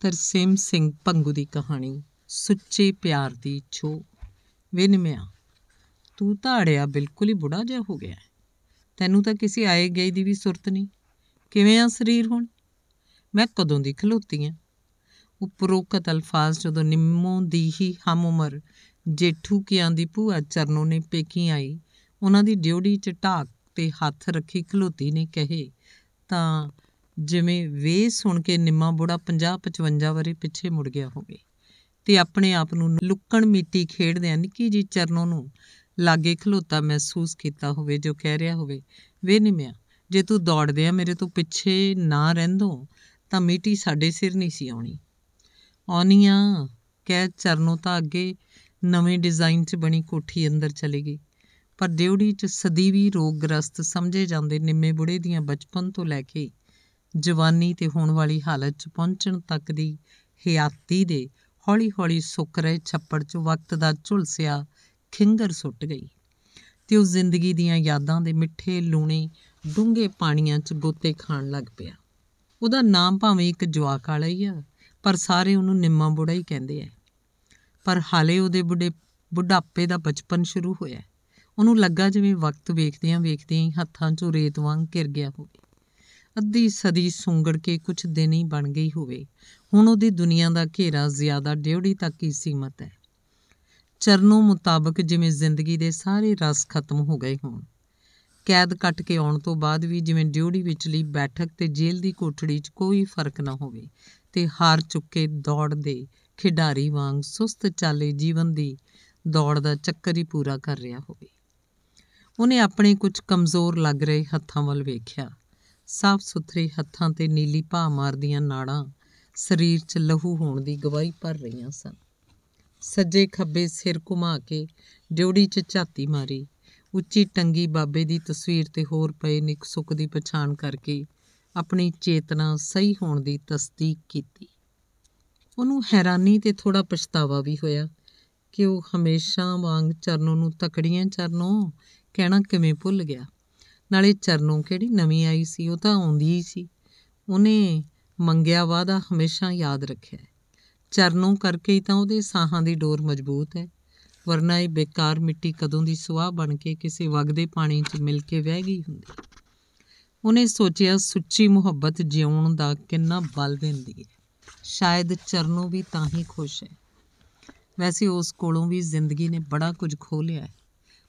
ਤਰਸੇਮ ਸਿੰਘ ਪੰਗੂ ਦੀ ਕਹਾਣੀ ਸੁੱਚੇ ਪਿਆਰ ਦੀ ਛੋ ਵਿਨਮਿਆ ਤੂੰ ਧਾੜਿਆ ਬਿਲਕੁਲ ਹੀ ਬੁੜਾ ਜਿਹਾ ਹੋ ਗਿਆ ਤੈਨੂੰ ਤਾਂ ਕਿਸੇ ਆਏ ਗਏ ਦੀ ਵੀ ਸੁਰਤ ਨਹੀਂ ਕਿਵੇਂ ਆ ਸਰੀਰ ਹੁਣ ਮੈਂ ਕਦੋਂ ਦੀ ਖਲੋਤੀ ਆ ਉਪਰੋਕਤ ਅਲਫਾਜ਼ ਜਦੋਂ ਨਿੰਮੋ ਦੀ ਹੀ ਹਮ ਉਮਰ ਜੇਠੂ ਕਿਆਂ ਦੀ ਭੂਆ ਚਰਨੋਂ ਨੇ ਪੇਕੀ ਆਈ ਉਹਨਾਂ ਦੀ ਡਿਉੜੀ ਚ ਢਾਕ ਤੇ ਹੱਥ ਰੱਖੀ ਖਲੋਤੀ ਨੇ ਕਹੇ ਤਾਂ ਜਿਵੇਂ ਵੇ ਸੁਣ ਕੇ ਨਿੰਮਾ ਬੁੜਾ 50 55 ਵਰੇ ਪਿੱਛੇ ਮੁੜ ਗਿਆ ਹੋਵੇ ਤੇ ਆਪਣੇ ਆਪ ਨੂੰ ਲੁੱਕਣ ਮੀਟੀ ਆ ਨਿੱਕੀ ਜੀ ਚਰਨੋਂ ਨੂੰ ਲਾਗੇ ਖਲੋਤਾ ਮਹਿਸੂਸ ਕੀਤਾ ਹੋਵੇ ਜੋ ਕਹਿ ਰਿਹਾ ਹੋਵੇ ਵੇ ਨਿੰਮਿਆ ਜੇ ਤੂੰ ਦੌੜਦੇ ਆ ਮੇਰੇ ਤੋਂ ਪਿੱਛੇ ਨਾ ਰਹਿੰਦੋ ਤਾਂ ਮੀਟੀ ਸਾਡੇ ਸਿਰ ਨਹੀਂ ਸੀ ਆਉਣੀ ਆਉਣੀਆਂ ਕਹਿ ਚਰਨੋਂ ਤਾਂ ਅੱਗੇ ਨਵੇਂ ਡਿਜ਼ਾਈਨ 'ਚ ਬਣੀ ਕੋਠੀ ਅੰਦਰ ਚਲੀ ਗਈ ਪਰ ਦਿਉੜੀ 'ਚ ਸਦੀਵੀ ਰੋਗਗ੍ਰਸਤ ਸਮਝੇ ਜਾਂਦੇ ਨਿੰਮੇ ਬੁੜੇ ਦੀਆਂ ਬਚਪਨ ਤੋਂ ਲੈ ਕੇ ਜਵਾਨੀ ਤੇ ਹੋਣ ਵਾਲੀ ਹਾਲਤ 'ਚ ਪਹੁੰਚਣ ਤੱਕ ਦੀ ਹਿਆਤੀ ਦੇ ਹੌਲੀ-ਹੌਲੀ ਸੁੱਕ ਰਹੇ ਛੱਪੜ 'ਚ ਵਕਤ ਦਾ ਝੁਲਸਿਆ ਖਿੰਗਰ ਸੁੱਟ ਗਈ ਤੇ ਉਹ ਜ਼ਿੰਦਗੀ ਦੀਆਂ ਯਾਦਾਂ ਦੇ ਮਿੱਠੇ ਲੂਣੇ ਡੂੰਘੇ ਪਾਣੀਆਂ 'ਚ ਗੋਤੇ ਖਾਣ ਲੱਗ ਪਿਆ ਉਹਦਾ ਨਾਮ ਭਾਵੇਂ ਇੱਕ ਜਵਾਕ ਵਾਲਾ ਹੀ ਆ ਪਰ ਸਾਰੇ ਉਹਨੂੰ ਨਿੰਮਾ ਬੁੜਾ ਹੀ ਕਹਿੰਦੇ ਆ ਪਰ ਹਾਲੇ ਉਹਦੇ ਬੁੱਢੇ ਬੁਢਾਪੇ ਦਾ ਬਚਪਨ ਸ਼ੁਰੂ ਹੋਇਆ ਉਹਨੂੰ ਲੱਗਾ ਜਿਵੇਂ ਵਕਤ ਵੇਖਦਿਆਂ ਵੇਖਦਿਆਂ ਹੀ ਹੱਥਾਂ 'ਚੋਂ ਰੇਤ ਵਾਂਗ ਘਿਰ ਗਿਆ ਹੋਵੇ ਅੱਧੀ ਸਦੀ ਸੁੰਗੜ ਕੇ ਕੁਝ ਦਿਨ ਹੀ ਬਣ ਗਈ ਹੋਵੇ ਹੁਣ ਉਹਦੀ ਦੁਨੀਆ ਦਾ ਘੇਰਾ ਜ਼ਿਆਦਾ ਡਿਉੜੀ ਤੱਕ ਹੀ ਸੀਮਤ ਹੈ ਚਰਨੋਂ ਮੁਤਾਬਕ ਜਿਵੇਂ ਜ਼ਿੰਦਗੀ ਦੇ ਸਾਰੇ ਰਸ ਖਤਮ ਹੋ ਗਏ ਹੋਣ ਕੈਦ ਕੱਟ ਕੇ ਆਉਣ ਤੋਂ ਬਾਅਦ ਵੀ ਜਿਵੇਂ ਡਿਊਟੀ ਵਿੱਚਲੀ ਬੈਠਕ ਤੇ ਜੇਲ੍ਹ ਦੀ ਕੋਠੜੀ 'ਚ ਕੋਈ ਫਰਕ ਨਾ ਹੋਵੇ ਤੇ ਹਾਰ ਚੁੱਕੇ ਦੌੜ ਦੇ ਖਿਡਾਰੀ ਵਾਂਗ ਸੁਸਤ ਚਾਲੇ ਜੀਵਨ ਦੀ ਦੌੜ ਦਾ ਚੱਕਰ ਹੀ ਪੂਰਾ ਕਰ ਰਿਹਾ ਹੋਵੇ ਉਹਨੇ ਆਪਣੇ ਕੁਝ ਕਮਜ਼ੋਰ ਲੱਗ ਰਹੇ ਹੱਥਾਂ ਵੱਲ ਵੇਖਿਆ ਸਾਫ਼ ਸੁਥਰੇ ਹੱਥਾਂ ਤੇ ਨੀਲੀ ਭਾ ਮਾਰਦੀਆਂ ਨਾੜਾਂ ਸਰੀਰ 'ਚ ਲਹੂ ਹੋਣ ਦੀ ਗਵਾਹੀ ਭਰ ਰਹੀਆਂ ਸਨ ਸੱਜੇ ਖੱਬੇ ਸਿਰ ਘੁਮਾ ਕੇ ਡਿਉੜੀ 'ਚ ਝਾਤੀ ਮਾਰੀ ਉੱਚੀ ਟੰਗੀ ਬਾਬੇ ਦੀ ਤਸਵੀਰ ਤੇ ਹੋਰ ਪਏ ਨਿਕ ਸੁੱਕ ਦੀ ਪਛਾਣ ਕਰਕੇ ਆਪਣੀ ਚੇਤਨਾ ਸਹੀ ਹੋਣ ਦੀ ਤਸਦੀਕ ਕੀਤੀ ਉਹਨੂੰ ਹੈਰਾਨੀ ਤੇ ਥੋੜਾ ਪਛਤਾਵਾ ਵੀ ਹੋਇਆ ਕਿ ਉਹ ਹਮੇਸ਼ਾ ਵਾਂਗ ਚਰਨੋਂ ਨੂੰ ਤਕੜੀਆਂ ਚਰਨੋਂ ਕਹਿਣਾ ਕਿਵੇਂ ਭੁੱਲ ਗਿਆ ਨਾਲੇ ਚਰਨੋਂ ਕਿਹੜੀ ਨਵੀਂ ਆਈ ਸੀ ਉਹ ਤਾਂ ਆਉਂਦੀ ਹੀ ਸੀ ਉਹਨੇ ਮੰਗਿਆ ਵਾਦਾ ਹਮੇਸ਼ਾ ਯਾਦ ਰੱਖਿਆ ਚਰਨੋਂ ਕਰਕੇ ਹੀ ਤਾਂ ਉਹਦੇ ਸਾਹਾਂ ਦੀ ਡੋਰ ਮਜ਼ਬੂਤ ਹੈ ਵਰਨਾ ਇਹ ਬੇਕਾਰ ਮਿੱਟੀ ਕਦੋਂ ਦੀ ਸੁਆਹ ਬਣ ਕੇ ਕਿਸੇ ਵਗਦੇ ਪਾਣੀ 'ਚ ਮਿਲ ਕੇ ਵਹਿ ਗਈ ਹੁੰਦੀ ਉਹਨੇ ਸੋਚਿਆ ਸੁੱਚੀ ਮੁਹੱਬਤ ਜਿਉਣ ਦਾ ਕਿੰਨਾ ਬਲ ਦਿੰਦੀ ਹੈ ਸ਼ਾਇਦ ਚਰਨੋਂ ਵੀ ਤਾਂ ਹੀ ਖੁਸ਼ ਹੈ ਵੈਸੇ ਉਸ ਕੋਲੋਂ ਵੀ ਜ਼ਿੰਦਗੀ ਨੇ ਬੜਾ ਕੁਝ ਖੋ ਲਿਆ ਹੈ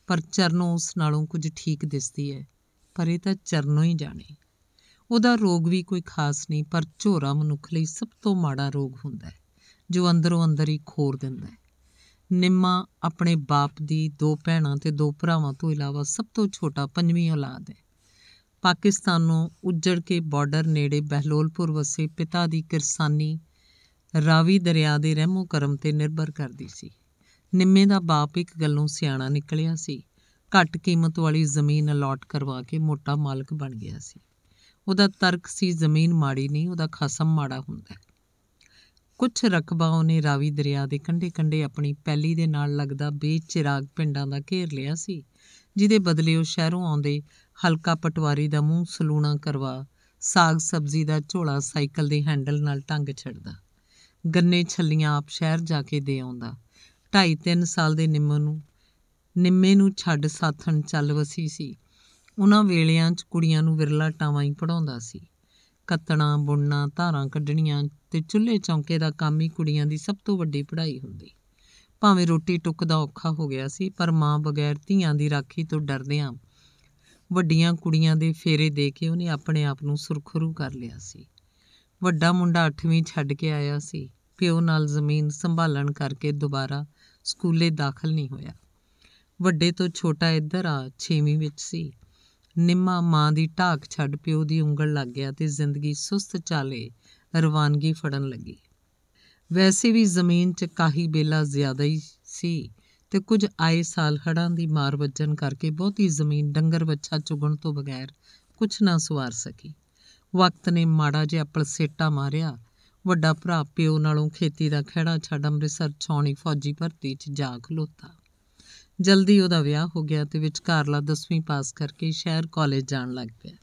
ਪਰ ਚਰਨੋਂ ਉਸ ਨਾਲੋਂ ਕੁਝ ਠੀਕ ਦਿਸਦੀ ਹੈ ਪਰ ਇਹ ਤਾਂ ਚਰਨੋਂ ਹੀ ਜਾਣੇ ਉਹਦਾ ਰੋਗ ਵੀ ਕੋਈ ਖਾਸ ਨਹੀਂ ਪਰ ਝੋਰਾ ਮਨੁੱਖ ਲਈ ਸਭ ਤੋਂ ਮਾੜਾ ਰੋਗ ਹੁੰਦਾ ਹੈ ਜੋ ਅੰਦਰੋਂ ਅੰਦਰ ਹੀ ਖੋਰ ਦਿੰਦਾ ਹੈ ਨਿੰਮਾ ਆਪਣੇ ਬਾਪ ਦੀ ਦੋ ਭੈਣਾਂ ਤੇ ਦੋ ਭਰਾਵਾਂ ਤੋਂ ਇਲਾਵਾ ਸਭ ਤੋਂ ਛੋਟਾ ਪੰਜਵੀਂ ਔਲਾਦ ਹੈ ਪਾਕਿਸਤਾਨੋਂ ਉੱਜੜ ਕੇ ਬਾਰਡਰ ਨੇੜੇ ਬਹਿਲੋਲਪੁਰ ਵਸੇ ਪਿਤਾ ਦੀ ਕਿਰਸਾਨੀ ਰਾਵੀ ਦਰਿਆ ਦੇ ਰਹਿਮੋ ਕਰਮ ਤੇ ਨਿਰਭਰ ਕਰਦੀ ਸੀ ਨਿੰਮੇ ਦਾ ਬਾਪ ਇੱਕ ਗੱਲੋਂ ਸਿਆਣਾ ਨਿਕਲਿਆ ਸੀ ਘੱਟ ਕੀਮਤ ਵਾਲੀ ਜ਼ਮੀਨ ਅਲਾਟ ਕਰਵਾ ਕੇ ਮੋਟਾ ਮਾਲਕ ਬਣ ਗਿਆ ਸੀ ਉਹਦਾ ਤਰਕ ਸੀ ਜ਼ਮੀਨ ਮਾੜੀ ਨਹੀਂ ਉਹਦਾ ਖਸਮ ਮਾੜਾ ਹੁੰਦਾ ਕੁਝ ਰਕਬਾ ਉਹਨੇ ਰਾਵੀ ਦਰਿਆ ਦੇ ਕੰਢੇ-ਕੰਢੇ ਆਪਣੀ ਪੈਲੀ ਦੇ ਨਾਲ ਲੱਗਦਾ ਬੇਚਿਰਾਗ ਪਿੰਡਾਂ ਦਾ ਘੇਰ ਲਿਆ ਸੀ ਜਿਹਦੇ ਬਦਲੇ ਉਹ ਸ਼ਹਿਰੋਂ ਆਉਂਦੇ ਹਲਕਾ ਪਟਵਾਰੀ ਦਾ ਮੂੰਹ ਸਲੂਣਾ ਕਰਵਾ ਸਾਗ ਸਬਜ਼ੀ ਦਾ ਝੋਲਾ ਸਾਈਕਲ ਦੇ ਹੈਂਡਲ ਨਾਲ ਟੰਗ ਛੱਡਦਾ ਗੰਨੇ ਛੱਲੀਆਂ ਆਪ ਸ਼ਹਿਰ ਜਾ ਕੇ ਦੇ ਆਉਂਦਾ 2.5 3 ਸਾਲ ਦੇ ਨਿੰਮ ਨੂੰ ਨਿੰਮੇ ਨੂੰ ਛੱਡ ਸਾਥਣ ਚੱਲ ਵਸੀ ਸੀ ਉਹਨਾਂ ਵੇਲਿਆਂ 'ਚ ਕੁੜੀਆਂ ਨੂੰ ਵਿਰਲਾ ਟਾਵਾਂ ਹੀ ਪੜਾਉਂਦਾ ਸੀ ਕੱਤਣਾ ਬੁਣਨਾ ਧਾਰਾਂ ਕੱਢਣੀਆਂ ਤੇ ਚੁੱਲ੍ਹੇ ਚੌਂਕੇ ਦਾ ਕੰਮ ਹੀ ਕੁੜੀਆਂ ਦੀ ਸਭ ਤੋਂ ਵੱਡੀ ਪੜ੍ਹਾਈ ਹੁੰਦੀ ਭਾਵੇਂ ਰੋਟੀ ਟੁੱਕ ਦਾ ਔਖਾ ਹੋ ਗਿਆ ਸੀ ਪਰ ਮਾਂ ਬਗੈਰ ਧੀਆਂ ਦੀ ਰਾਖੀ ਤੋਂ ਡਰਦਿਆਂ ਵੱਡੀਆਂ ਕੁੜੀਆਂ ਦੇ ਫੇਰੇ ਦੇ ਕੇ ਉਹਨੇ ਆਪਣੇ ਆਪ ਨੂੰ ਸੁਰਖਰੂ ਕਰ ਲਿਆ ਸੀ ਵੱਡਾ ਮੁੰਡਾ 8ਵੀਂ ਛੱਡ ਕੇ ਆਇਆ ਸੀ ਪਿਓ ਨਾਲ ਜ਼ਮੀਨ ਸੰਭਾਲਣ ਕਰਕੇ ਦੁਬਾਰਾ ਸਕੂਲੇ ਦਾਖਲ ਨਹੀਂ ਹੋਇਆ ਵੱਡੇ ਤੋਂ ਛੋਟਾ ਇੱਧਰ ਆ ਛੇਵੀਂ ਵਿੱਚ ਸੀ ਨਿੰਮਾ ਮਾਂ ਦੀ ਢਾਕ ਛੱਡ ਪਿਓ ਦੀ ਉਂਗਲ ਲੱਗ ਗਿਆ ਤੇ ਜ਼ਿੰਦਗੀ ਸੁਸਤ ਚਾਲੇ ਰਵਾਨਗੀ ਫੜਨ ਲੱਗੀ ਵੈਸੇ ਵੀ ਜ਼ਮੀਨ 'ਚ ਕਾਹੀ ਬੇਲਾ ਜ਼ਿਆਦਾ ਹੀ ਸੀ ਤੇ ਕੁਝ ਆਏ ਸਾਲ ਹੜਾਂ ਦੀ ਮਾਰ ਵੱਜਣ ਕਰਕੇ ਬਹੁਤੀ ਜ਼ਮੀਨ ਡੰਗਰ ਵੱਛਾ ਚੁਗਣ ਤੋਂ ਬਗੈਰ ਕੁਝ ਨਾ ਸਵਾਰ ਸਕੀ ਵਕਤ ਨੇ ਮਾੜਾ ਜਿਹਾ ਪਲਸੇਟਾ ਮਾਰਿਆ ਵੱਡਾ ਭਰਾ ਪਿਓ ਨਾਲੋਂ ਖੇਤੀ ਦਾ ਖਹਿੜਾ ਛੱਡ ਅੰਮ੍ਰਿਤਸਰ ਛਾਉਣੀ ਫੌਜੀ ਭਰਤੀ 'ਚ ਜਾ ਖਲੋਤਾ ਜਲਦੀ ਉਹਦਾ ਵਿਆਹ ਹੋ ਗਿਆ ਤੇ ਵਿਚਕਾਰਲਾ 10ਵੀਂ ਪਾਸ ਕਰਕੇ ਸ਼ਹਿਰ ਕਾਲਜ ਜਾਣ ਲੱਗ ਪਿਆ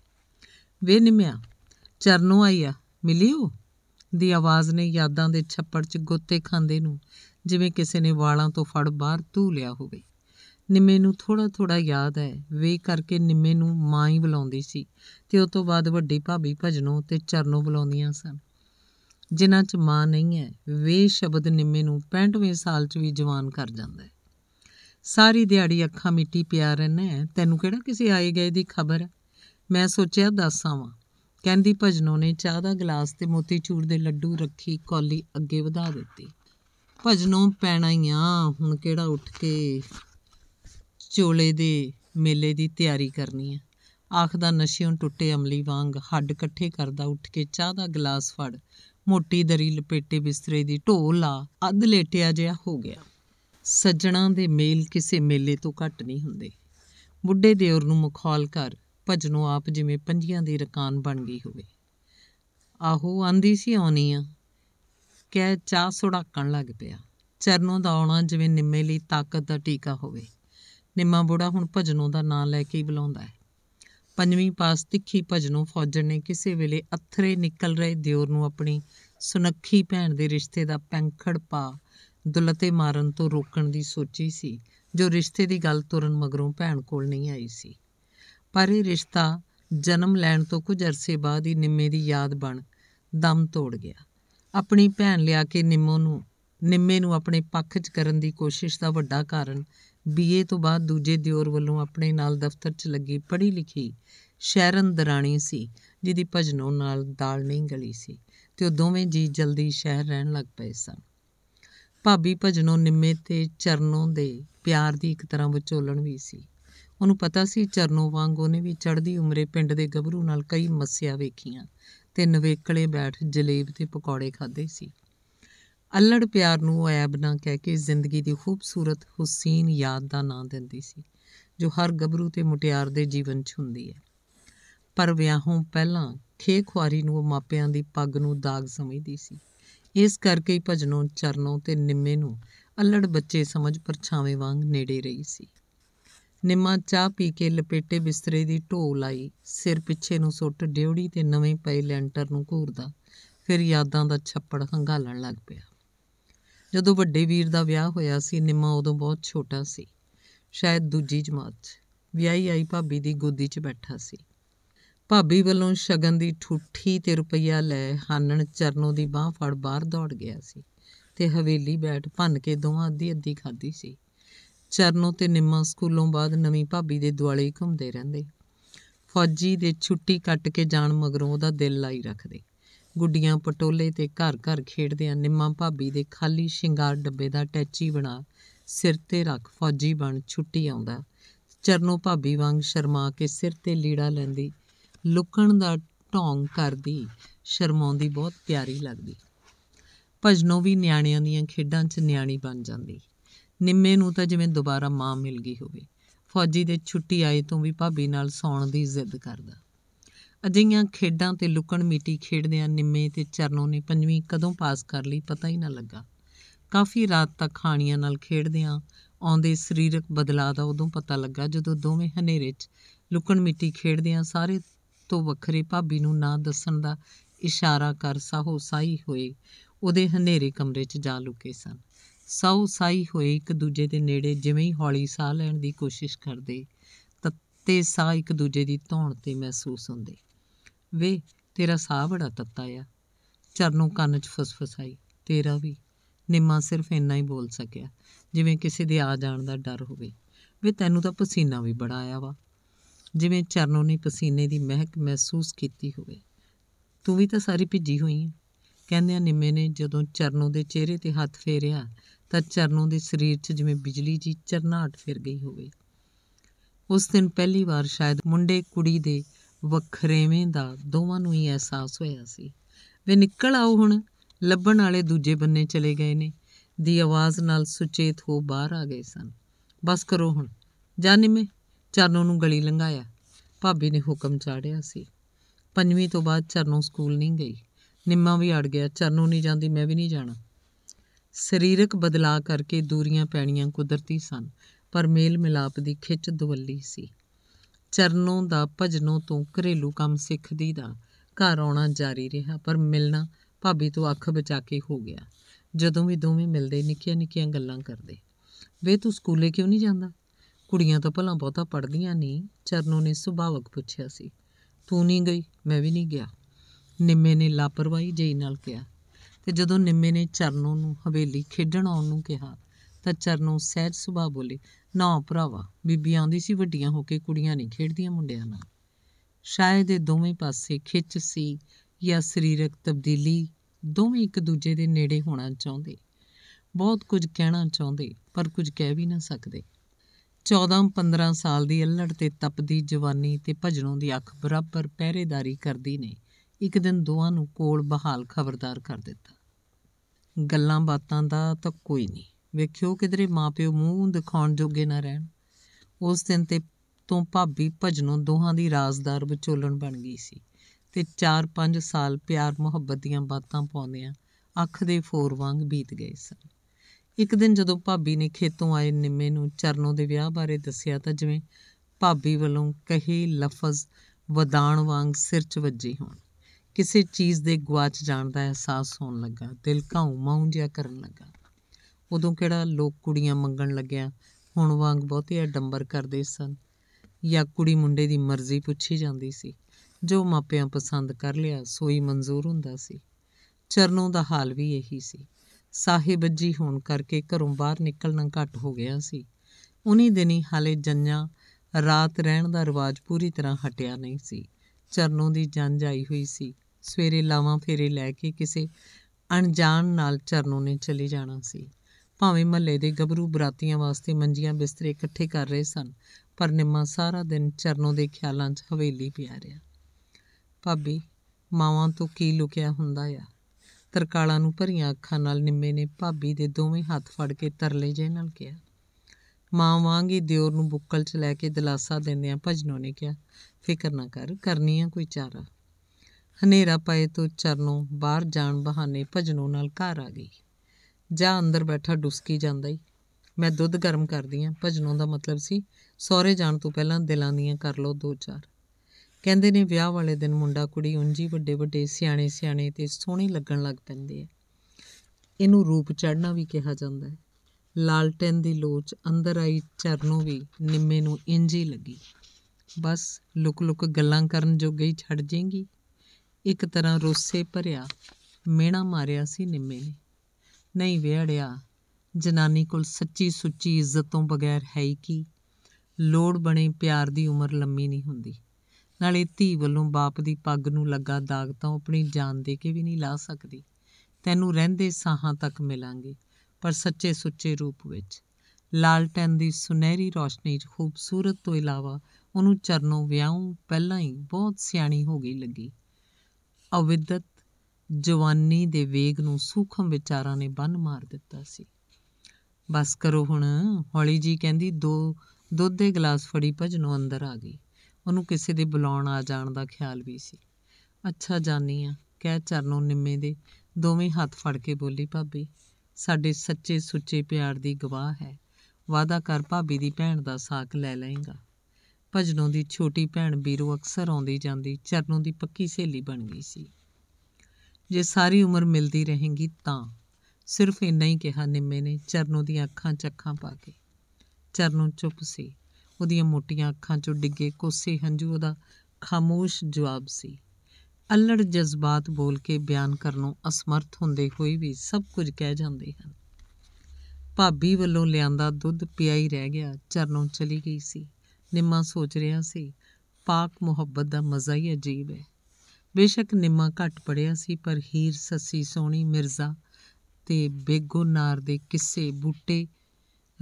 ਵੇ ਨਿਮਿਆ ਚਰਨੋਂ ਮਿਲੀ ਮਿਲਿਓ ਦੀ ਆਵਾਜ਼ ਨੇ ਯਾਦਾਂ ਦੇ ਛੱਪੜ 'ਚ ਗੋਤੇ ਖਾਂਦੇ ਨੂੰ ਜਿਵੇਂ ਕਿਸੇ ਨੇ ਵਾਲਾਂ ਤੋਂ ਫੜ ਬਾਹਰ ਧੂ ਲਿਆ ਹੋਵੇ ਨਿੰਮੇ ਨੂੰ ਥੋੜਾ ਥੋੜਾ ਯਾਦ ਹੈ ਵੇ ਕਰਕੇ ਨਿੰਮੇ ਨੂੰ ਮਾਂ ਹੀ ਬੁਲਾਉਂਦੀ ਸੀ ਤੇ ਉਸ ਤੋਂ ਬਾਅਦ ਵੱਡੀ ਭਾਬੀ ਭਜਨੋਂ ਤੇ ਚਰਨੋਂ ਬੁਲਾਉਂਦੀਆਂ ਸਨ ਜਿਨ੍ਹਾਂ 'ਚ ਮਾਂ ਨਹੀਂ ਹੈ ਵੇ ਸ਼ਬਦ ਨਿੰਮੇ ਨੂੰ 65ਵੇਂ ਸਾਲ 'ਚ ਵੀ ਜਵਾਨ ਕਰ ਜਾਂਦਾ ਹੈ ਸਾਰੀ ਦਿਹਾੜੀ ਅੱਖਾਂ ਮਿੱਟੀ ਪਿਆ ਰਹਿਣਾ ਤੈਨੂੰ ਕਿਹੜਾ ਕਿਸੇ ਆਏ ਗਏ ਦੀ ਖਬਰ ਮੈਂ ਸੋਚਿਆ ਦੱਸਾਂ ਵਾਂ ਕਹਿੰਦੀ ਭਜਨੋ ਨੇ ਚਾਹ ਦਾ ਗਲਾਸ ਤੇ ਮੋਤੀ ਚੂਰ ਦੇ ਲੱਡੂ ਰੱਖੀ ਕੌਲੀ ਅੱਗੇ ਵਧਾ ਦਿੱਤੀ ਭਜਨੋ ਪੈਣਾ ਹੀ ਆ ਹੁਣ ਕਿਹੜਾ ਉੱਠ ਕੇ ਚੋਲੇ ਦੇ ਮੇਲੇ ਦੀ ਤਿਆਰੀ ਕਰਨੀ ਆ ਆਖਦਾ ਨਸ਼ਿਓਂ ਟੁੱਟੇ ਅਮਲੀ ਵਾਂਗ ਹੱਡ ਇਕੱਠੇ ਕਰਦਾ ਉੱਠ ਕੇ ਚਾਹ ਦਾ ਗਲਾਸ ਫੜ ਮੋਟੀ ਦਰੀ ਲਪੇਟੇ ਬਿਸਤਰੇ ਦੀ ਢੋਲ ਆ ਅੱਧ ਲੇਟਿਆ ਜਿਹਾ ਹੋ ਗਿਆ ਸੱਜਣਾ ਦੇ ਮੇਲ ਕਿਸੇ ਮੇਲੇ ਤੋਂ ਘੱਟ ਨਹੀਂ ਹੁੰਦੇ ਬੁੱਢੇ ਦਿਓਰ ਨੂੰ ਮੁਖੌਲ ਕਰ ਭਜਨੋ ਆਪ ਜਿਵੇਂ ਪੰਜੀਆਂ ਦੀ ਰਕਾਨ ਬਣ ਗਈ ਹੋਵੇ ਆਹੋ ਆਂਦੀ ਸੀ ਆਉਣੀ ਆ ਕਹਿ ਚਾਹ ਸੁੜਾਕਣ ਲੱਗ ਪਿਆ ਚਰਨੋਂ ਦਾ ਆਉਣਾ ਜਿਵੇਂ ਨਿੰਮੇ ਲਈ ਤਾਕਤ ਦਾ ਟੀਕਾ ਹੋਵੇ ਨਿੰਮਾ ਬੁੜਾ ਹੁਣ ਭਜਨੋਂ ਦਾ ਨਾਂ ਲੈ ਕੇ ਹੀ ਬੁਲਾਉਂਦਾ ਹੈ ਪੰਜਵੀਂ ਪਾਸ ਤਿੱਖੀ ਭਜਨੋਂ ਫੌਜਰ ਨੇ ਕਿਸੇ ਵੇਲੇ ਅਥਰੇ ਨਿਕਲ ਰਹੇ ਦਿਓਰ ਨੂੰ ਆਪਣੀ ਸੁਨੱਖੀ ਭੈਣ ਦੇ ਰਿਸ਼ਤੇ ਦਾ ਪੈਂਖੜ ਪਾ ਦੁਲਤੇ ਮਾਰਨ ਤੋਂ ਰੋਕਣ ਦੀ ਸੋਚੀ ਸੀ ਜੋ ਰਿਸ਼ਤੇ ਦੀ ਗੱਲ ਤੁਰਨ ਮਗਰੋਂ ਭੈਣ ਕੋਲ ਨਹੀਂ ਆਈ ਸੀ ਪਰ ਇਹ ਰਿਸ਼ਤਾ ਜਨਮ ਲੈਣ ਤੋਂ ਕੁਝ ਅਰਸੇ ਬਾਅਦ ਹੀ ਨਿੰਮੇ ਦੀ ਯਾਦ ਬਣ ਦਮ ਤੋੜ ਗਿਆ ਆਪਣੀ ਭੈਣ ਲਿਆ ਕੇ ਨਿੰਮੋ ਨੂੰ ਨਿੰਮੇ ਨੂੰ ਆਪਣੇ ਪੱਖ 'ਚ ਕਰਨ ਦੀ ਕੋਸ਼ਿਸ਼ ਦਾ ਵੱਡਾ ਕਾਰਨ ਬੀਏ ਤੋਂ ਬਾਅਦ ਦੂਜੇ ਦਿਓਰ ਵੱਲੋਂ ਆਪਣੇ ਨਾਲ ਦਫ਼ਤਰ 'ਚ ਲੱਗੀ ਪੜ੍ਹੀ ਲਿਖੀ ਸ਼ਹਿਰਨ ਦਰਾਣੀ ਸੀ ਜਿਹਦੀ ਭਜਨੋਂ ਨਾਲ ਦਾਲ ਨਹੀਂ ਗਲੀ ਸੀ ਤੇ ਉਹ ਦੋਵੇਂ ਜੀ ਜਲਦੀ ਸ਼ਹਿਰ ਰਹਿਣ ਲੱਗ ਪਏ ਸਨ ਭਾਬੀ ਭਜਨੋਂ ਨਿੰਮੇ ਤੇ ਚਰਨੋਂ ਦੇ ਪਿਆਰ ਦੀ ਇੱਕ ਤਰ੍ਹਾਂ ਵਿਚੋਲਣ ਵੀ ਸੀ ਉਹਨੂੰ ਪਤਾ ਸੀ ਚਰਨੋਂ ਵਾਂਗ ਉਹਨੇ ਵੀ ਚੜ੍ਹਦੀ ਉਮਰੇ ਪਿੰਡ ਦੇ ਗੱਭਰੂ ਨਾਲ ਕਈ ਮੱਸਿਆ ਵੇਖੀਆਂ ਤੇ ਨਵੇਕਲੇ ਬੈਠ ਜਲੇਬ ਤੇ ਪਕੌੜੇ ਖਾਦੇ ਸੀ ਅਲੜ ਪਿਆਰ ਨੂੰ ਐਬ ਨਾ ਕਹਿ ਕੇ ਜ਼ਿੰਦਗੀ ਦੀ ਖੂਬਸੂਰਤ ਹੁਸੈਨ ਯਾਦ ਦਾ ਨਾਂ ਦਿੰਦੀ ਸੀ ਜੋ ਹਰ ਗੱਭਰੂ ਤੇ ਮੁਟਿਆਰ ਦੇ ਜੀਵਨ 'ਚ ਹੁੰਦੀ ਹੈ ਪਰ ਵਿਆਹੋਂ ਪਹਿਲਾਂ ਖੇ ਖੁਆਰੀ ਨੂੰ ਉਹ ਮਾਪਿਆਂ ਦੀ ਪੱਗ ਨੂੰ ਦਾਗ ਸਮਝਦੀ ਸੀ ਇਸ ਕਰਕੇ ਹੀ ਭਜਨੋਂ ਚਰਨੋਂ ਤੇ ਨਿੰਮੇ ਨੂੰ ਅਲੜ ਬੱਚੇ ਸਮਝ ਪਰਛਾਵੇਂ ਵਾਂਗ ਨੇੜੇ ਰਹੀ ਸੀ ਨਿੰਮਾ ਚਾਹ ਪੀ ਕੇ ਲਪੇਟੇ ਬਿਸਤਰੇ ਦੀ ਢੋ ਲਾਈ ਸਿਰ ਪਿੱਛੇ ਨੂੰ ਸੁੱਟ ਡਿਉੜੀ ਤੇ ਨਵੇਂ ਪਏ ਲੈਂਟਰ ਨੂੰ ਘੂਰਦਾ ਫਿਰ ਯਾਦਾਂ ਦਾ ਛੱਪੜ ਹੰਗਾਲਣ ਲੱਗ ਪਿਆ ਜਦੋਂ ਵੱਡੇ ਵੀਰ ਦਾ ਵਿਆਹ ਹੋਇਆ ਸੀ ਨਿੰਮਾ ਉਦੋਂ ਬਹੁਤ ਛੋਟਾ ਸੀ ਸ਼ਾਇਦ ਦੂਜੀ ਜਮਾਤ ਵਿਆਹੀ ਆਈ ਭਾਬੀ ਦੀ ਗੋਦੀ 'ਚ ਬੈਠਾ ਸੀ ਭਾਬੀ ਵੱਲੋਂ ਸ਼ਗਨ ਦੀ ਠੁੱਠੀ ਤੇ ਰੁਪਈਆ ਲੈ ਹਾਨਣ ਚਰਨੋਂ ਦੀ ਬਾਹ ਫੜ ਬਾਹਰ ਦੌੜ ਗਿਆ ਸੀ ਤੇ ਹਵੇਲੀ ਬੈਠ ਭੰਨ ਕੇ ਦੋਵਾਂ ਅੱਧੀ ਅੱਧੀ ਖਾਦੀ ਸੀ ਚਰਨੋਂ ਤੇ ਨਿੰਮਾ ਸਕੂਲੋਂ ਬਾਅਦ ਨਵੀਂ ਭਾਬੀ ਦੇ ਦੁਆਲੇ ਘੁੰਮਦੇ ਰਹਿੰਦੇ ਫੌਜੀ ਦੇ ਛੁੱਟੀ ਕੱਟ ਕੇ ਜਾਣ ਮਗਰੋਂ ਉਹਦਾ ਦਿਲ ਲਾਈ ਰੱਖਦੇ ਗੁੱਡੀਆਂ ਪਟੋਲੇ ਤੇ ਘਰ-ਘਰ ਖੇਡਦੇ ਆ ਨਿੰਮਾ ਭਾਬੀ ਦੇ ਖਾਲੀ ਸ਼ਿੰਗਾਰ ਡੱਬੇ ਦਾ ਟੈਚੀ ਬਣਾ ਸਿਰ ਤੇ ਰੱਖ ਫੌਜੀ ਬਣ ਛੁੱਟੀ ਆਉਂਦਾ ਚਰਨੋਂ ਭਾਬੀ ਵਾਂਗ ਸ਼ਰਮਾ ਕੇ ਸਿਰ ਤੇ ਲੀੜਾ ਲੈਂਦੀ ਲੁਕਣ ਦਾ ਢੋਂਗ ਕਰਦੀ ਸ਼ਰਮਾਉਂਦੀ ਬਹੁਤ ਪਿਆਰੀ ਲੱਗਦੀ ਭਜਨੋ ਵੀ ਨਿਆਣਿਆਂ ਦੀਆਂ ਖੇਡਾਂ 'ਚ ਨਿਆਣੀ ਬਣ ਜਾਂਦੀ ਨਿੰਮੇ ਨੂੰ ਤਾਂ ਜਿਵੇਂ ਦੁਬਾਰਾ ਮਾਂ ਮਿਲ ਗਈ ਹੋਵੇ ਫੌਜੀ ਦੇ ਛੁੱਟੀ ਆਏ ਤੋਂ ਵੀ ਭਾਬੀ ਨਾਲ ਸੌਣ ਦੀ ਜ਼ਿੱਦ ਕਰਦਾ ਅਜਿਹੀਆਂ ਖੇਡਾਂ ਤੇ ਲੁਕਣ ਮੀਟੀ ਖੇਡਦਿਆਂ ਨਿੰਮੇ ਤੇ ਚਰਨੋਂ ਨੇ ਪੰਜਵੀਂ ਕਦੋਂ ਪਾਸ ਕਰ ਲਈ ਪਤਾ ਹੀ ਨਾ ਲੱਗਾ ਕਾਫੀ ਰਾਤ ਤੱਕ ਖਾਣੀਆਂ ਨਾਲ ਖੇਡਦਿਆਂ ਆਉਂਦੇ ਸਰੀਰਕ ਬਦਲਾਅ ਦਾ ਉਦੋਂ ਪਤਾ ਲੱਗਾ ਜਦੋਂ ਦੋਵੇਂ ਹਨੇਰੇ 'ਚ ਲੁਕਣ ਮਿੱਟੀ ਖੇਡਦਿਆਂ ਸਾਰੇ ਤੋਂ ਵੱਖਰੇ ਭਾਬੀ ਨੂੰ ਨਾ ਦੱਸਣ ਦਾ ਇਸ਼ਾਰਾ ਕਰ ਸਾਹੋ ਸਾਈ ਹੋਏ ਉਹਦੇ ਹਨੇਰੇ ਕਮਰੇ 'ਚ ਜਾ ਲੁਕੇ ਸਨ ਸਾਹੋ ਸਾਈ ਹੋਏ ਇੱਕ ਦੂਜੇ ਦੇ ਨੇੜੇ ਜਿਵੇਂ ਹੀ ਹੌਲੀ ਸਾਹ ਲੈਣ ਦੀ ਕੋਸ਼ਿਸ਼ ਕਰਦੇ ਤੱਤੇ ਸਾਹ ਇੱਕ ਦੂਜੇ ਦੀ ਧੌਣ ਤੇ ਮਹਿਸੂਸ ਹੁੰਦੇ ਵੇ ਤੇਰਾ ਸਾਹ ਬੜਾ ਤੱਤਾ ਆ ਚਰਨੋਂ ਕੰਨ 'ਚ ਫਸਫਸਾਈ ਤੇਰਾ ਵੀ ਨਿੰਮਾ ਸਿਰਫ ਇੰਨਾ ਹੀ ਬੋਲ ਸਕਿਆ ਜਿਵੇਂ ਕਿਸੇ ਦੇ ਆ ਜਾਣ ਦਾ ਡਰ ਹੋਵੇ ਵੇ ਤੈਨੂੰ ਤਾਂ ਪਸੀਨਾ ਵੀ ਬੜਾ ਆਇਆ ਵਾ ਜਿਵੇਂ ਚਰਨੋਂ ਨੇ ਪਸੀਨੇ ਦੀ ਮਹਿਕ ਮਹਿਸੂਸ ਕੀਤੀ ਹੋਵੇ ਤੂੰ ਵੀ ਤਾਂ ਸਾਰੀ ਭਿੱਜੀ ਹੋਈ ਹੈ ਕਹਿੰਦੇ ਆ ਨਿੰਮੇ ਨੇ ਜਦੋਂ ਚਰਨੋਂ ਦੇ ਚਿਹਰੇ ਤੇ ਹੱਥ ਫੇਰਿਆ ਤਾਂ ਚਰਨੋਂ ਦੇ ਸਰੀਰ 'ਚ ਜਿਵੇਂ ਬਿਜਲੀ ਜੀ ਚਰਨਾਟ ਫਿਰ ਗਈ ਹੋਵੇ ਉਸ ਦਿਨ ਪਹਿਲੀ ਵਾਰ ਸ਼ਾਇਦ ਮੁੰਡੇ ਕੁੜੀ ਦੇ ਵੱਖਰੇਵੇਂ ਦਾ ਦੋਵਾਂ ਨੂੰ ਹੀ ਅਹਿਸਾਸ ਹੋਇਆ ਸੀ ਵੇ ਨਿਕਲ ਆਓ ਹੁਣ ਲੱਭਣ ਵਾਲੇ ਦੂਜੇ ਬੰਨੇ ਚਲੇ ਗਏ ਨੇ ਦੀ ਆਵਾਜ਼ ਨਾਲ ਸੁਚੇਤ ਹੋ ਬਾਹਰ ਆ ਗਏ ਸਨ ਬਸ ਕਰੋ ਹੁਣ ਜਾ ਨਿੰਮੇ ਚਰਨੋਂ ਨੂੰ ਗਲੀ ਲੰਘਾਇਆ ਭਾਬੀ ਨੇ ਹੁਕਮ ਚਾੜਿਆ ਸੀ ਪੰਜਵੀਂ ਤੋਂ ਬਾਅਦ ਚਰਨੋਂ ਸਕੂਲ ਨਹੀਂ ਗਈ ਨਿੰਮਾ ਵੀ ਅੜ ਗਿਆ ਚਰਨੋਂ ਨਹੀਂ ਜਾਂਦੀ ਮੈਂ ਵੀ ਨਹੀਂ ਜਾਣਾ ਸਰੀਰਕ ਬਦਲਾਅ ਕਰਕੇ ਦੂਰੀਆਂ ਪੈਣੀਆਂ ਕੁਦਰਤੀ ਸਨ ਪਰ ਮੇਲ ਮਿਲਾਪ ਦੀ ਖਿੱਚ ਦਵੱਲੀ ਸੀ ਚਰਨੋਂ ਦਾ ਭਜਨੋਂ ਤੋਂ ਘਰੇਲੂ ਕੰਮ ਸਿੱਖਦੀ ਦਾ ਘਰ ਆਉਣਾ ਜਾਰੀ ਰਿਹਾ ਪਰ ਮਿਲਣਾ ਭਾਬੀ ਤੋਂ ਅੱਖ ਬਚਾ ਕੇ ਹੋ ਗਿਆ ਜਦੋਂ ਵੀ ਦੋਵੇਂ ਮਿਲਦੇ ਨਿੱਕੀਆਂ ਨਿੱਕੀਆਂ ਗੱਲਾਂ ਕਰਦੇ ਵੇ ਤੂੰ ਸਕੂਲੇ ਕਿਉਂ ਨਹੀਂ ਜਾਂਦਾ ਕੁੜੀਆਂ ਤਾਂ ਭਲਾ ਬਹੁਤਾ ਪੜਦੀਆਂ ਨਹੀਂ ਚਰਨੋ ਨੇ ਸੁਭਾਵਕ ਪੁੱਛਿਆ ਸੀ ਤੂੰ ਨਹੀਂ ਗਈ ਮੈਂ ਵੀ ਨਹੀਂ ਗਿਆ ਨਿੰਮੇ ਨੇ ਲਾਪਰਵਾਹੀ ਜਈ ਨਾਲ ਕਿਹਾ ਤੇ ਜਦੋਂ ਨਿੰਮੇ ਨੇ ਚਰਨੋ ਨੂੰ ਹਵੇਲੀ ਖੇਡਣ ਆਉਣ ਨੂੰ ਕਿਹਾ ਤਾਂ ਚਰਨੋ ਸਹਿਜ ਸੁਭਾਅ ਬੋਲੇ ਨਾ ਭਰਾਵਾ ਬੀਬੀ ਆਂਦੀ ਸੀ ਵੱਡੀਆਂ ਹੋ ਕੇ ਕੁੜੀਆਂ ਨਹੀਂ ਖੇਡਦੀਆਂ ਮੁੰਡਿਆਂ ਨਾਲ ਸ਼ਾਇਦ ਇਹ ਦੋਵੇਂ ਪਾਸੇ ਖਿੱਚ ਸੀ ਜਾਂ ਸਰੀਰਕ ਤਬਦੀਲੀ ਦੋਵੇਂ ਇੱਕ ਦੂਜੇ ਦੇ ਨੇੜੇ ਹੋਣਾ ਚਾਹੁੰਦੇ ਬਹੁਤ ਕੁਝ ਕਹਿਣਾ ਚਾਹੁੰਦੇ ਪਰ ਕੁਝ ਕਹਿ ਵੀ ਨਾ ਸਕਦੇ 14-15 ਸਾਲ ਦੀ ਅਲੜ ਤੇ ਤਪਦੀ ਜਵਾਨੀ ਤੇ ਭਜਣੋਂ ਦੀ ਅੱਖ ਬਰਾਬਰ ਪਹਿਰੇਦਾਰੀ ਕਰਦੀ ਨੇ ਇੱਕ ਦਿਨ ਦੋਹਾਂ ਨੂੰ ਕੋਲ ਬਹਾਲ ਖਬਰਦਾਰ ਕਰ ਦਿੱਤਾ ਗੱਲਾਂ ਬਾਤਾਂ ਦਾ ਤਾਂ ਕੋਈ ਨਹੀਂ ਵੇਖਿਓ ਕਿਧਰੇ ਮਾਪਿਓ ਮੂੰਹ ਦਿਖਾਉਣ ਜੋਗੇ ਨਾ ਰਹਿਣ ਉਸ ਦਿਨ ਤੇ ਤੋਂ ਭਾਬੀ ਭਜਨੋਂ ਦੋਹਾਂ ਦੀ ਰਾਜ਼ਦਾਰ ਵਿਚੋਲਣ ਬਣ ਗਈ ਸੀ ਤੇ 4-5 ਸਾਲ ਪਿਆਰ ਮੁਹੱਬਤ ਦੀਆਂ ਬਾਤਾਂ ਪਾਉਂਦਿਆਂ ਅੱਖ ਦੇ ਫੋਰ ਵਾਂਗ ਬੀਤ ਗਏ ਸਨ ਇੱਕ ਦਿਨ ਜਦੋਂ ਭਾਬੀ ਨੇ ਖੇਤੋਂ ਆਏ ਨਿੰਮੇ ਨੂੰ ਚਰਨੋਂ ਦੇ ਵਿਆਹ ਬਾਰੇ ਦੱਸਿਆ ਤਾਂ ਜਿਵੇਂ ਭਾਬੀ ਵੱਲੋਂ ਕਹੀ ਲਫ਼ਜ਼ ਵਦਾਨ ਵਾਂਗ ਸਿਰ 'ਚ ਵੱਜੇ ਹੋਣ ਕਿਸੇ ਚੀਜ਼ ਦੇ ਗਵਾਚ ਜਾਣ ਦਾ ਅਹਿਸਾਸ ਹੋਣ ਲੱਗਾ ਦਿਲ ਕਾਉ ਮਾਉਂ ਜਿਹਾ ਕਰਨ ਲੱਗਾ ਉਦੋਂ ਕਿਹੜਾ ਲੋਕ ਕੁੜੀਆਂ ਮੰਗਣ ਲੱਗਿਆ ਹੁਣ ਵਾਂਗ ਬਹੁਤੇ ਡੰਬਰ ਕਰਦੇ ਸਨ ਜਾਂ ਕੁੜੀ ਮੁੰਡੇ ਦੀ ਮਰਜ਼ੀ ਪੁੱਛੀ ਜਾਂਦੀ ਸੀ ਜੋ ਮਾਪਿਆਂ ਪਸੰਦ ਕਰ ਲਿਆ ਸੋਈ ਮਨਜ਼ੂਰ ਹੁੰਦਾ ਸੀ ਚਰਨੋਂ ਦਾ ਹਾਲ ਵੀ ਇਹੀ ਸੀ ਸਾਹਿਬ ਜੀ ਹੋਣ ਕਰਕੇ ਘਰੋਂ ਬਾਹਰ ਨਿਕਲਣਾ ਘੱਟ ਹੋ ਗਿਆ ਸੀ ਉਨੀ ਦਿਨੀ ਹਾਲੇ ਜੰਨਾ ਰਾਤ ਰਹਿਣ ਦਾ ਰਿਵਾਜ ਪੂਰੀ ਤਰ੍ਹਾਂ ਹਟਿਆ ਨਹੀਂ ਸੀ ਚਰਨੋਂ ਦੀ ਜਨ ਜਾਈ ਹੋਈ ਸੀ ਸਵੇਰੇ ਲਾਵਾਂ ਫੇਰੇ ਲੈ ਕੇ ਕਿਸੇ ਅਣਜਾਣ ਨਾਲ ਚਰਨੋਂ ਨੇ ਚਲੇ ਜਾਣਾ ਸੀ ਭਾਵੇਂ ਮੱਲੇ ਦੇ ਗੱਭਰੂ ਬਰਾਤੀਆਂ ਵਾਸਤੇ ਮੰਜੀਆਂ ਬਿਸਤਰੇ ਇਕੱਠੇ ਕਰ ਰਹੇ ਸਨ ਪਰ ਨਿੰਮਾ ਸਾਰਾ ਦਿਨ ਚਰਨੋਂ ਦੇ ਖਿਆਲਾਂ 'ਚ ਹਵੇਲੀ ਪਿਆ ਰਿਹਾ ਭਾਬੀ ਮਾਵਾਂ ਤੋਂ ਕੀ ਲੁਕਿਆ ਹੁੰਦਾ ਆ ਤਰਕਾਲਾਂ ਨੂੰ ਭਰੀਆਂ ਅੱਖਾਂ ਨਾਲ ਨਿੰਮੇ ਨੇ ਭਾਬੀ ਦੇ ਦੋਵੇਂ ਹੱਥ ਫੜ ਕੇ ਤਰਲੇ ਜੇ ਨਾਲ ਕਿਹਾ ਮਾਂ ਵਾਂਗ ਹੀ ਦਿਓਰ ਨੂੰ ਬੁੱਕਲ 'ਚ ਲੈ ਕੇ ਦਿਲਾਸਾ ਦਿੰਦਿਆਂ ਭਜਨੋਂ ਨੇ ਕਿਹਾ ਫਿਕਰ ਨਾ ਕਰ ਕਰਨੀ ਆ ਕੋਈ ਚਾਰਾ ਹਨੇਰਾ ਪਏ ਤੋਂ ਚਰਨੋਂ ਬਾਹਰ ਜਾਣ ਬਹਾਨੇ ਭਜਨੋਂ ਨਾਲ ਘਰ ਆ ਗਈ ਜਾਂ ਅੰਦਰ ਬੈਠਾ ਡੁਸਕੀ ਜਾਂਦਾ ਹੀ ਮੈਂ ਦੁੱਧ ਗਰਮ ਕਰਦੀ ਆ ਭਜਨੋਂ ਦਾ ਮਤਲਬ ਸੀ ਸਹੁਰੇ ਜਾਣ ਤੋਂ ਪਹਿਲਾਂ ਦਿਲਾਂ ਦੀਆਂ ਕਰ ਲਓ ਦੋ ਚਾਰ ਕਹਿੰਦੇ ਨੇ ਵਿਆਹ ਵਾਲੇ ਦਿਨ ਮੁੰਡਾ ਕੁੜੀ ਉਂਝ ਹੀ ਵੱਡੇ ਵੱਡੇ ਸਿਆਣੇ ਸਿਆਣੇ ਤੇ ਸੋਹਣੇ ਲੱਗਣ ਲੱਗ ਪੈਂਦੇ ਆ ਇਹਨੂੰ ਰੂਪ ਚੜਨਾ ਵੀ ਕਿਹਾ ਜਾਂਦਾ ਹੈ ਲਾਲਟੈਨ ਦੀ ਲੋਚ ਅੰਦਰ ਆਈ ਚਰਨੋਂ ਵੀ ਨਿੰਮੇ ਨੂੰ ਇੰਜ ਹੀ ਲੱਗੀ ਬਸ ਲੁਕ ਲੁਕ ਗੱਲਾਂ ਕਰਨ ਗਈ ਛੱਡ ਜੇਗੀ ਇੱਕ ਤਰ੍ਹਾਂ ਰੋਸੇ ਭਰਿਆ ਮੇਣਾ ਮਾਰਿਆ ਸੀ ਨਿੰਮੇ ਨੇ ਨਹੀਂ ਵਿਹੜਿਆ ਜਨਾਨੀ ਕੋਲ ਸੱਚੀ ਸੁੱਚੀ ਇੱਜ਼ਤ ਤੋਂ ਬਗੈਰ ਹੈ ਹੀ ਕੀ ਲੋੜ ਬਣੇ ਪਿਆਰ ਦੀ ਉਮਰ ਲੰਮੀ ਨਹੀਂ ਹੁੰਦੀ ਨਾਲੇ ਧੀ ਵੱਲੋਂ ਬਾਪ ਦੀ ਪੱਗ ਨੂੰ ਲੱਗਾ ਦਾਗ ਤਾਂ ਉਹ ਆਪਣੀ ਜਾਨ ਦੇ ਕੇ ਵੀ ਨਹੀਂ ਲਾ ਸਕਦੀ ਤੈਨੂੰ ਰਹਿੰਦੇ ਸਾਹਾਂ ਤੱਕ ਮਿਲਾਂਗੇ ਪਰ ਸੱਚੇ ਸੁੱਚੇ ਰੂਪ ਵਿੱਚ ਲਾਲਟੈਨ ਦੀ ਸੁਨਹਿਰੀ ਰੋਸ਼ਨੀ 'ਚ ਖੂਬਸੂਰਤ ਤੋਂ ਇਲਾਵਾ ਉਹਨੂੰ ਚਰਨੋਂ ਵਿਆਹੋਂ ਪਹਿਲਾਂ ਹੀ ਬਹੁਤ ਸਿਆਣੀ ਹੋ ਗਈ ਲੱਗੀ ਅਵਿਦਤ ਜਵਾਨੀ ਦੇ ਵੇਗ ਨੂੰ ਸੂਖਮ ਵਿਚਾਰਾਂ ਨੇ ਬੰਨ ਮਾਰ ਦਿੱਤਾ ਸੀ ਬਸ ਕਰੋ ਹੁਣ ਹੌਲੀ ਜੀ ਕਹਿੰਦੀ ਦੋ ਦੁੱਧ ਦੇ ਗਲਾਸ ਫੜੀ ਭਜਨੋਂ ਅੰਦਰ ਆ ਗਈ ਉਹਨੂੰ ਕਿਸੇ ਦੇ ਬੁਲਾਉਣ ਆ ਜਾਣ ਦਾ ਖਿਆਲ ਵੀ ਸੀ ਅੱਛਾ ਜਾਨੀ ਆ ਕਹਿ ਚਰਨੋਂ ਨਿੰਮੇ ਦੇ ਦੋਵੇਂ ਹੱਥ ਫੜ ਕੇ ਬੋਲੀ ਭਾਬੀ ਸਾਡੇ ਸੱਚੇ ਸੁੱਚੇ ਪਿਆਰ ਦੀ ਗਵਾਹ ਹੈ ਵਾਦਾ ਕਰ ਭਾਬੀ ਦੀ ਭੈਣ ਦਾ ਸਾਕ ਲੈ ਲਏਗਾ ਭਜਨੋਂ ਦੀ ਛੋਟੀ ਭੈਣ ਬੀਰੋ ਅਕਸਰ ਆਉਂਦੀ ਜਾਂਦੀ ਚਰਨੋਂ ਦੀ ਪੱਕੀ ਸਹੇਲੀ ਬਣ ਗਈ ਸੀ ਜੇ ਸਾਰੀ ਉਮਰ ਮਿਲਦੀ ਰਹੇਗੀ ਤਾਂ ਸਿਰਫ ਇੰਨਾ ਹੀ ਕਿਹਾ ਨਿੰਮੇ ਨੇ ਚਰਨੋਂ ਦੀਆਂ ਅੱਖਾਂ ਚੱਖਾਂ ਪਾ ਕੇ ਚਰਨੋਂ ਚੁੱਪ ਸੀ ਉਹਦੀਆਂ ਮੋਟੀਆਂ ਅੱਖਾਂ 'ਚੋਂ ਡਿੱਗੇ ਕੋਸੇ ਹੰਝੂ ਉਹਦਾ ਖਾਮੋਸ਼ ਜਵਾਬ ਸੀ ਅਲੜ ਜਜ਼ਬਾਤ ਬੋਲ ਕੇ ਬਿਆਨ ਕਰਨੋਂ ਅਸਮਰਥ ਹੁੰਦੇ ਹੋਏ ਵੀ ਸਭ ਕੁਝ ਕਹਿ ਜਾਂਦੇ ਹਨ ਭਾਬੀ ਵੱਲੋਂ ਲਿਆਂਦਾ ਦੁੱਧ ਪਿਆ ਹੀ ਰਹਿ ਗਿਆ ਚਰਨੋਂ ਚਲੀ ਗਈ ਸੀ ਨਿੰਮਾ ਸੋਚ ਰਿਹਾ ਸੀ ਪਾਕ ਮੁਹੱਬਤ ਦਾ ਮਜ਼ਾ ਹੀ ਅਜੀਬ ਹੈ ਬੇਸ਼ੱਕ ਨਿੰਮਾ ਘੱਟ ਪੜਿਆ ਸੀ ਪਰ ਹੀਰ ਸੱਸੀ ਸੋਹਣੀ ਮਿਰਜ਼ਾ ਤੇ ਬੇਗੋ ਨਾਰ ਦੇ ਕਿੱਸੇ ਬੂਟੇ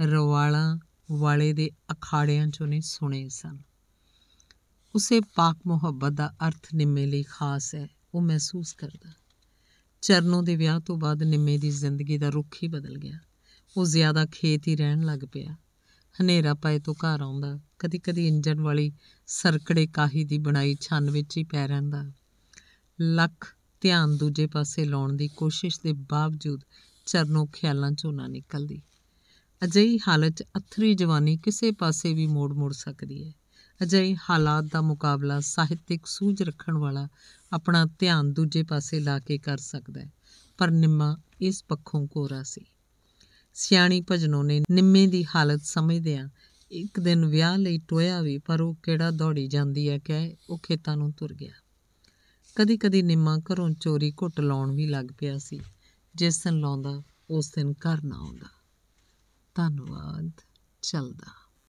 ਰਵਾਲਾ ਵਾਲੇ ਦੇ ਅਖਾੜਿਆਂ ਚੋਂ ਨੇ ਸੁਣੇ ਸਨ ਉਸੇ ਪਾਕ ਮੁਹੱਬਤ ਦਾ ਅਰਥ ਨਿੰਮੇ ਲਈ ਖਾਸ ਹੈ ਉਹ ਮਹਿਸੂਸ ਕਰਦਾ ਚਰਨੋਂ ਦੇ ਵਿਆਹ ਤੋਂ ਬਾਅਦ ਨਿੰਮੇ ਦੀ ਜ਼ਿੰਦਗੀ ਦਾ ਰੁਖ ਹੀ ਬਦਲ ਗਿਆ ਉਹ ਜ਼ਿਆਦਾ ਖੇਤ ਹੀ ਰਹਿਣ ਲੱਗ ਪਿਆ ਹਨੇਰਾ ਪਏ ਤੋਂ ਘਰ ਆਉਂਦਾ ਕਦੀ-ਕਦੀ ਇੰਜਣ ਵਾਲੀ ਸਰਕੜੇ ਕਾਹੀ ਦੀ ਬਣਾਈ ਛੰਨ ਵਿੱਚ ਹੀ ਪੈ ਰਹਿੰਦਾ ਲੱਖ ਧਿਆਨ ਦੂਜੇ ਪਾਸੇ ਲਾਉਣ ਦੀ ਕੋਸ਼ਿਸ਼ ਦੇ ਬਾਵਜੂਦ ਚਰਨੋਂ ਖਿਆਲਾਂ ਚੋਂ ਨਾ ਨਿਕਲਦੀ ਅਜਿਹੀ ਹਾਲਤ 'ਚ ਅਥਰੀ ਜਵਾਨੀ ਕਿਸੇ ਪਾਸੇ ਵੀ ਮੋੜ ਮੋੜ ਸਕਦੀ ਹੈ ਅਜਿਹੇ ਹਾਲਾਤ ਦਾ ਮੁਕਾਬਲਾ ਸਾਹਿਤਿਕ ਸੂਝ ਰੱਖਣ ਵਾਲਾ ਆਪਣਾ ਧਿਆਨ ਦੂਜੇ ਪਾਸੇ ਲਾ ਕੇ ਕਰ ਸਕਦਾ ਹੈ ਪਰ ਨਿੰਮਾ ਇਸ ਪੱਖੋਂ ਕੋਰਾ ਸੀ ਸਿਆਣੀ ਭਜਨੋਂ ਨੇ ਨਿੰਮੇ ਦੀ ਹਾਲਤ ਸਮਝਦਿਆਂ ਇੱਕ ਦਿਨ ਵਿਆਹ ਲਈ ਟੋਇਆ ਵੀ ਪਰ ਉਹ ਕਿਹੜਾ ਦੌੜੀ ਜਾਂਦੀ ਹੈ ਕਹੇ ਉਹ ਖੇਤਾਂ ਨੂੰ ਤੁਰ ਗਿਆ ਕਦੀ-ਕਦੀ ਨਿੰਮਾ ਘਰੋਂ ਚੋਰੀ ਘੁੱਟ ਲਾਉਣ ਵੀ ਲੱਗ ਪਿਆ ਸੀ ਜਿਸ ਦਿਨ ਲਾਉਂਦਾ ਉਸ ਦਿਨ ਘਰ ਨਾ ਆਉਂਦਾ ਧੰਨਵਾਦ ਚਲਦਾ